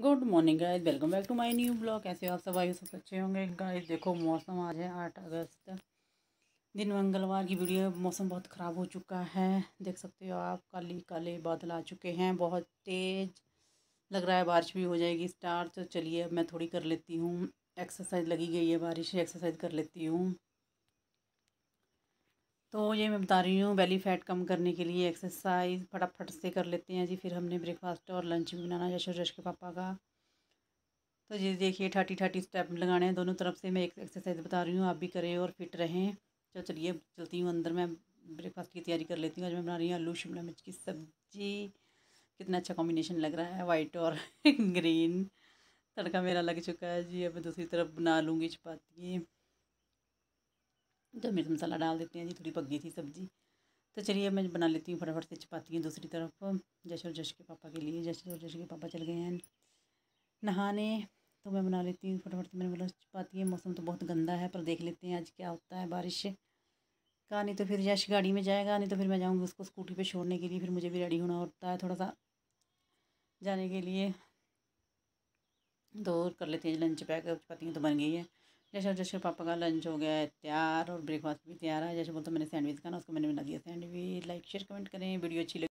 good morning guys welcome back to my new blog कैसे हो आप सब आई सब अच्छे होंगे गाइस देखो मौसम आज है आठ अगस्त दिन मंगलवार की वीडियो मौसम बहुत ख़राब हो चुका है देख सकते हो आप काले काले बादल आ चुके हैं बहुत तेज़ लग रहा है बारिश भी हो जाएगी स्टार्ट तो चलिए अब मैं थोड़ी कर लेती हूँ एक्सरसाइज लगी गई है बारिश एक्सरसाइज कर लेती हूँ तो ये मैं बता रही हूँ बेली फैट कम करने के लिए एक्सरसाइज फटाफट से कर लेते हैं जी फिर हमने ब्रेकफास्ट और लंच भी बनाना है जश के पापा का तो ये देखिए थर्टी थर्टी स्टेप लगाने हैं दोनों तरफ से मैं एक एक्सरसाइज बता रही हूँ आप भी करें और फिट रहें तो चलिए चलती हूँ अंदर मैं ब्रेकफास्ट की तैयारी कर लेती हूँ आज मैं बना रही हूँ आलू शिमला मिर्च की सब्ज़ी कितना अच्छा कॉम्बिनेशन लग रहा है वाइट और ग्रीन तड़का मेरा लग चुका है जी अब मैं दूसरी तरफ बना लूँगी चपाती तो मिर्च मसाला डाल देते हैं जी थोड़ी पक गई थी सब्ज़ी तो चलिए मैं बना लेती हूँ फटाफट से चपाती दूसरी तरफ जश और जश के पापा के लिए जश और जश के पापा चल गए हैं नहाने तो मैं बना लेती हूँ फटाफट से मैंने बोला चपाती है मौसम तो बहुत गंदा है पर देख लेते हैं आज क्या होता है बारिश का नहीं तो फिर यश गाड़ी में जाएगा नहीं तो फिर मैं जाऊँगी उसको स्कूटी पर छोड़ने के लिए फिर मुझे भी रेडी होना होता है थोड़ा सा जाने के लिए तो कर लेते हैं लंच पैक चपातियाँ तो बन गई है जैसे जैसे पापा का लंच हो गया है तैयार और ब्रेकफास्ट भी तैयार है जैसे बोलते मैंने सैंडविच खाना उसको मैंने बना दिया सैंडविच लाइक शेयर कमेंट करें वीडियो अच्छी लगी